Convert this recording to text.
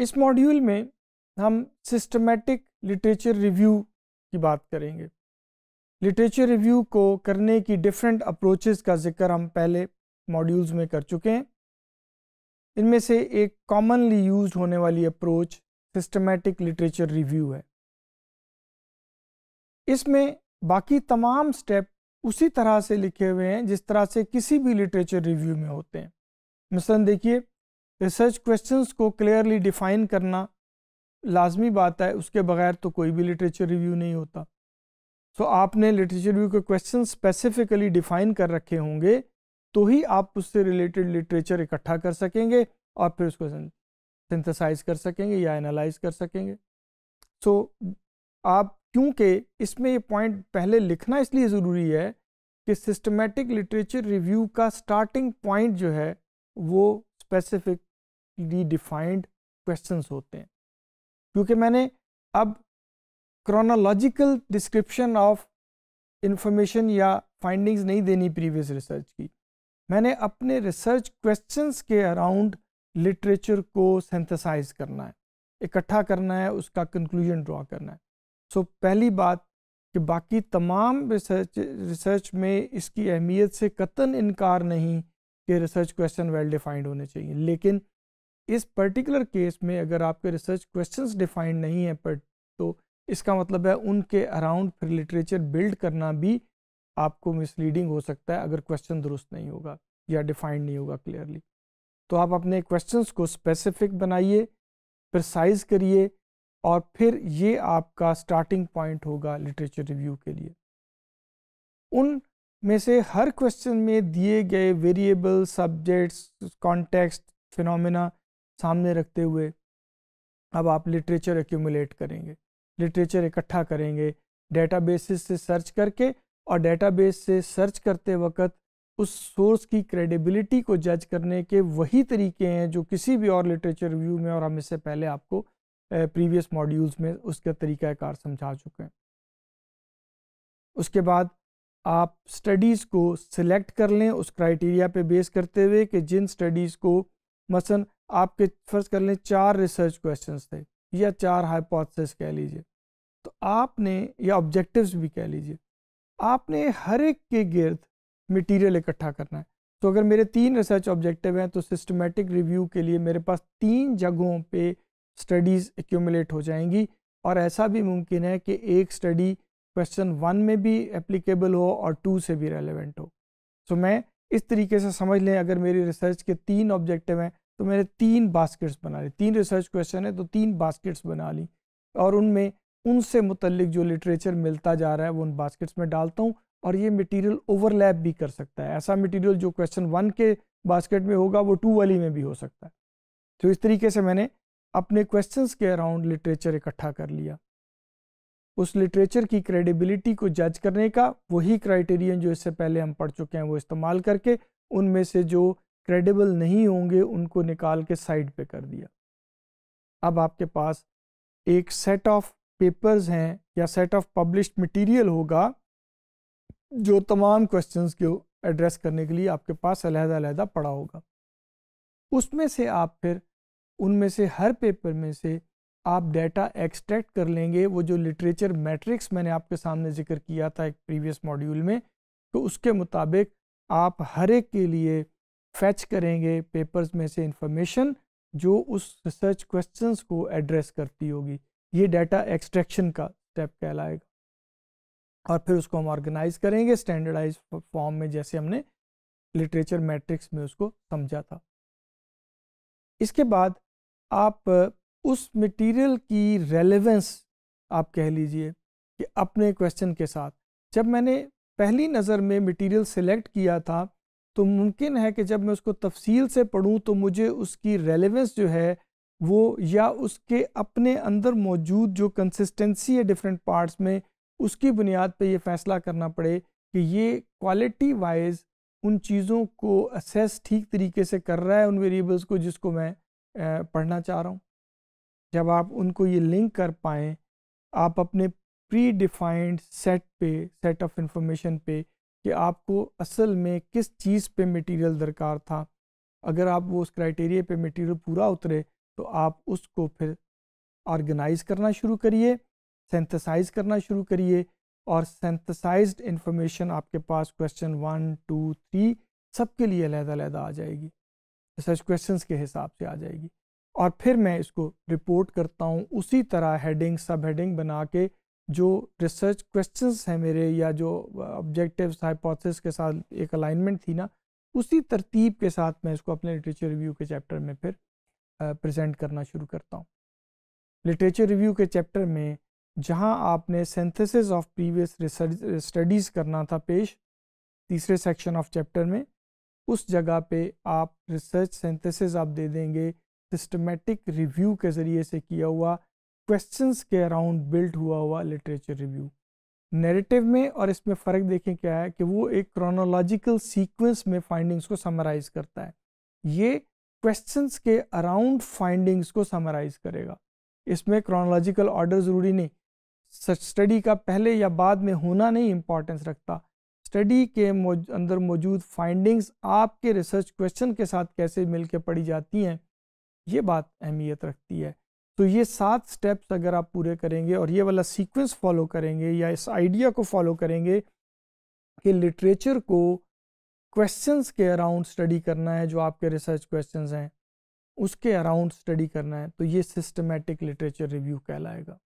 इस मॉड्यूल में हम सिस्टमेटिक लिटरेचर रिव्यू की बात करेंगे लिटरेचर रिव्यू को करने की डिफरेंट अप्रोचेस का जिक्र हम पहले मॉड्यूल्स में कर चुके हैं इनमें से एक कॉमनली यूज होने वाली अप्रोच सिस्टमेटिक लिटरेचर रिव्यू है इसमें बाकी तमाम स्टेप उसी तरह से लिखे हुए हैं जिस तरह से किसी भी लिटरेचर रिव्यू में होते हैं मिसन देखिए रिसर्च क्वेश्चंस को क्लियरली डिफाइन करना लाजमी बात है उसके बगैर तो कोई भी लिटरेचर रिव्यू नहीं होता सो so, आपने लिटरेचर रिव्यू के क्वेश्चन स्पेसिफिकली डिफाइन कर रखे होंगे तो ही आप उससे रिलेटेड लिटरेचर इकट्ठा कर सकेंगे और फिर उसको सिंथेसाइज कर सकेंगे या एनालाइज कर सकेंगे सो so, आप क्योंकि इसमें ये पॉइंट पहले लिखना इसलिए ज़रूरी है कि सिस्टमेटिक लिटरेचर रिव्यू का स्टार्टिंग पॉइंट जो है वो स्पेसिफिक डिफाइंड क्वेश्चन होते हैं क्योंकि मैंने अब क्रोनोलॉजिकल डिस्क्रिप्शन ऑफ इंफॉर्मेशन या फाइंडिंग्स नहीं देनी प्रीवियस रिसर्च की मैंने अपने रिसर्च क्वेश्चंस के अराउंड लिटरेचर को सेंथेसाइज करना है इकट्ठा करना है उसका कंक्लूजन ड्रॉ करना है सो so, पहली बात कि बाकी तमाम रिसर्च रिसर्च में इसकी अहमियत से कतन इनकार नहीं कि रिसर्च क्वेश्चन वेल डिफाइंड होने चाहिए लेकिन इस पर्टिकुलर केस में अगर आपके रिसर्च क्वेश्चंस डिफाइंड नहीं है पर तो इसका मतलब है उनके अराउंड फिर लिटरेचर बिल्ड करना भी आपको मिसलीडिंग हो सकता है अगर क्वेश्चन दुरुस्त नहीं होगा या डिफाइंड नहीं होगा क्लियरली तो आप अपने क्वेश्चंस को स्पेसिफिक बनाइए प्रसाइज करिए और फिर ये आपका स्टार्टिंग पॉइंट होगा लिटरेचर रिव्यू के लिए उन में से हर क्वेश्चन में दिए गए वेरिएबल सब्जेक्ट्स कॉन्टेक्स्ट फिनोमिना सामने रखते हुए अब आप लिटरेचर एक्यूमुलेट करेंगे लिटरेचर इकट्ठा करेंगे डेटाबेसेस से सर्च करके और डेटाबेस से सर्च करते वक्त उस सोर्स की क्रेडिबिलिटी को जज करने के वही तरीके हैं जो किसी भी और लिटरेचर रिव्यू में और हम इससे पहले आपको प्रीवियस मॉड्यूल्स में उसका तरीक़ाकार समझा चुके हैं उसके बाद आप स्टडीज़ को सिलेक्ट कर लें उस क्राइटेरिया पे बेस करते हुए कि जिन स्टडीज़ को मसन आपके फर्ज कर लें चार रिसर्च क्वेश्चंस थे या चार हाइपोथेसिस कह लीजिए तो आपने या ऑब्जेक्टिव्स भी कह लीजिए आपने हर एक के गिर्द मटेरियल इकट्ठा करना है तो अगर मेरे तीन रिसर्च ऑब्जेक्टिव हैं तो सिस्टमेटिक रिव्यू के लिए मेरे पास तीन जगहों पे स्टडीज़ एक्यूमुलेट हो जाएंगी और ऐसा भी मुमकिन है कि एक स्टडी क्वेश्चन वन में भी एप्लीकेबल हो और टू से भी रेलिवेंट हो सो तो so, मैं इस तरीके से समझ लें अगर मेरी रिसर्च के तीन ऑब्जेक्टिव हैं तो मैंने तीन बास्केट्स बना ली तीन रिसर्च क्वेश्चन है तो तीन बास्केट्स बना ली और उनमें उनसे मुतलिक जो लिटरेचर मिलता जा रहा है वो उन बास्केट्स में डालता हूँ और ये मटेरियल ओवरलैप भी कर सकता है ऐसा मटेरियल जो क्वेश्चन वन के बास्केट में होगा वो टू वाली में भी हो सकता है तो इस तरीके से मैंने अपने क्वेश्चंस के अराउंड लिटरेचर इकट्ठा कर लिया उस लिटरेचर की क्रेडिबिलिटी को जज करने का वही क्राइटेरियन जो इससे पहले हम पढ़ चुके हैं वो इस्तेमाल करके उनमें से जो क्रेडिबल नहीं होंगे उनको निकाल के साइड पे कर दिया अब आपके पास एक सेट ऑफ पेपर्स हैं या सेट ऑफ पब्लिश्ड मटेरियल होगा जो तमाम क्वेश्चंस को एड्रेस करने के लिए आपके पास अलहदा अलहदा पड़ा होगा उसमें से आप फिर उनमें से हर पेपर में से आप डेटा एक्सट्रैक्ट कर लेंगे वो जो लिटरेचर मैट्रिक्स मैंने आपके सामने जिक्र किया था एक प्रीवियस मॉड्यूल में तो उसके मुताबिक आप हर एक के लिए फैच करेंगे पेपर्स में से इंफॉर्मेशन जो उस रिसर्च क्वेश्चंस को एड्रेस करती होगी ये डाटा एक्सट्रैक्शन का स्टेप कहलाएगा और फिर उसको हम ऑर्गेनाइज करेंगे स्टैंडर्डाइज फॉर्म में जैसे हमने लिटरेचर मैट्रिक्स में उसको समझा था इसके बाद आप उस मटेरियल की रेलेवेंस आप कह लीजिए कि अपने क्वेश्चन के साथ जब मैंने पहली नज़र में मटेरियल सेलेक्ट किया था तो मुमकिन है कि जब मैं उसको तफसील से पढूँ तो मुझे उसकी रेलेवेंस जो है वो या उसके अपने अंदर मौजूद जो कंसिस्टेंसी है डिफरेंट पार्ट्स में उसकी बुनियाद पे ये फ़ैसला करना पड़े कि ये क्वालिटी वाइज उन चीज़ों को असेस ठीक तरीके से कर रहा है उन वेरिएबल्स को जिसको मैं पढ़ना चाह रहा हूँ जब आप उनको ये लिंक कर पाएँ आप अपने प्री डिफाइंड सेट पे सेट ऑफ इंफॉर्मेशन पे कि आपको असल में किस चीज़ पे मटेरियल दरकार था अगर आप वो उस क्राइटेरिया पे मटेरियल पूरा उतरे तो आप उसको फिर ऑर्गेनाइज करना शुरू करिए सेंथसाइज करना शुरू करिए और सेंथेसाइज्ड इन्फॉर्मेशन आपके पास क्वेश्चन वन टू थ्री सबके लिए अलहदा अलहदा आ जाएगी रिसर्च क्वेश्चंस के हिसाब से आ जाएगी और फिर मैं इसको रिपोर्ट करता हूँ उसी तरह हेडिंग सब हेडिंग बना के जो रिसर्च क्वेश्चंस हैं मेरे या जो ऑब्जेक्टिव्स हाइपोथेसिस के साथ एक अलाइनमेंट थी ना उसी तरतीब के साथ मैं इसको अपने लिटरेचर रिव्यू के चैप्टर में फिर प्रेजेंट करना शुरू करता हूँ लिटरेचर रिव्यू के चैप्टर में जहाँ आपने सिंथेसिस ऑफ प्रीवियस स्टडीज़ करना था पेश तीसरे सेक्शन ऑफ चैप्टर में उस जगह पे आप रिसर्च सेंथेसिस आप दे देंगे सिस्टमेटिक रिव्यू के ज़रिए से किया हुआ क्वेश्चंस के अराउंड बिल्ट हुआ हुआ लिटरेचर रिव्यू नेरेटिव में और इसमें फ़र्क देखें क्या है कि वो एक क्रोनोलॉजिकल सीक्वेंस में फाइंडिंग्स को समराइज करता है ये क्वेश्चंस के अराउंड फाइंडिंग्स को समराइज करेगा इसमें क्रोनोलॉजिकल ऑर्डर ज़रूरी नहीं सच स्टडी का पहले या बाद में होना नहीं इम्पॉर्टेंस रखता स्टडी के मौज, अंदर मौजूद फाइंडिंग्स आपके रिसर्च क्वेश्चन के साथ कैसे मिलकर पढ़ी जाती हैं ये बात अहमियत रखती है तो ये सात स्टेप्स अगर आप पूरे करेंगे और ये वाला सीक्वेंस फॉलो करेंगे या इस आइडिया को फॉलो करेंगे कि लिटरेचर को क्वेश्चंस के अराउंड स्टडी करना है जो आपके रिसर्च क्वेश्चंस हैं उसके अराउंड स्टडी करना है तो ये सिस्टमेटिक लिटरेचर रिव्यू कहलाएगा